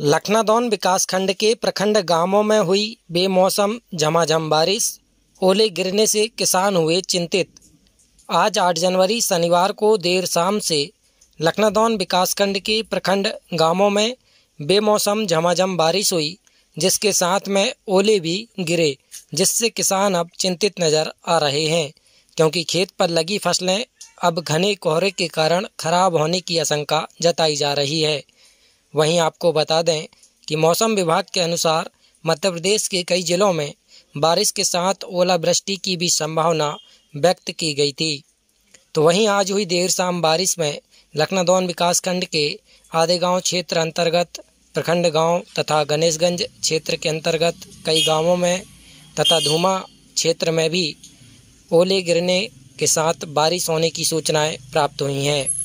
लखनादौन विकासखंड के प्रखंड गांवों में हुई बेमौसम झमाझम बारिश ओले गिरने से किसान हुए चिंतित आज 8 जनवरी शनिवार को देर शाम से लखनादौन विकासखंड के प्रखंड गांवों में बेमौसम झमाझम बारिश हुई जिसके साथ में ओले भी गिरे जिससे किसान अब चिंतित नज़र आ रहे हैं क्योंकि खेत पर लगी फसलें अब घने कोहरे के कारण खराब होने की आशंका जताई जा रही है वहीं आपको बता दें कि मौसम विभाग के अनुसार मध्य प्रदेश के कई जिलों में बारिश के साथ ओलावृष्टि की भी संभावना व्यक्त की गई थी तो वहीं आज हुई देर शाम बारिश में लखनादौन विकासखंड के आधे क्षेत्र अंतर्गत प्रखंड गांव तथा गणेशगंज क्षेत्र के अंतर्गत कई गांवों में तथा धूमा क्षेत्र में भी ओले गिरने के साथ बारिश होने की सूचनाएं प्राप्त हुई हैं